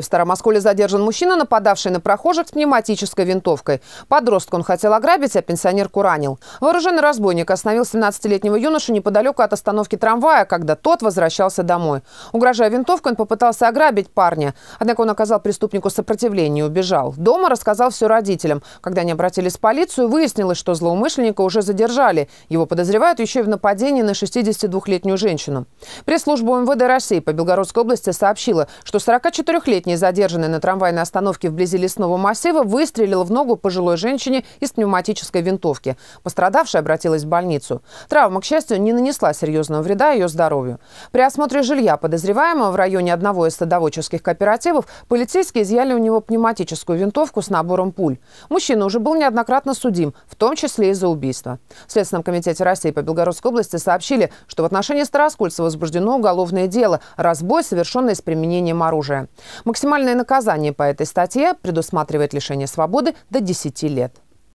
В Старом задержан мужчина, нападавший на прохожих с пневматической винтовкой. Подростка он хотел ограбить, а пенсионерку ранил. Вооруженный разбойник остановил 17-летнего юношу неподалеку от остановки трамвая, когда тот возвращался домой. Угрожая винтовкой, он попытался ограбить парня. Однако он оказал преступнику сопротивление и убежал. Дома рассказал все родителям. Когда они обратились в полицию, выяснилось, что злоумышленника уже задержали. Его подозревают еще и в нападении на 62-летнюю женщину. Пресс-служба МВД России по Белгородской области сообщила, что 44-летний Совершеннолетний, задержанный на трамвайной остановке вблизи лесного массива, выстрелил в ногу пожилой женщине из пневматической винтовки. Пострадавшая обратилась в больницу. Травма, к счастью, не нанесла серьезного вреда ее здоровью. При осмотре жилья подозреваемого в районе одного из садоводческих кооперативов полицейские изъяли у него пневматическую винтовку с набором пуль. Мужчина уже был неоднократно судим, в том числе и за убийство. В Следственном комитете России по Белгородской области сообщили, что в отношении Староскольца возбуждено уголовное дело «Разбой, совершенный с применением оружия». Максимальное наказание по этой статье предусматривает лишение свободы до 10 лет.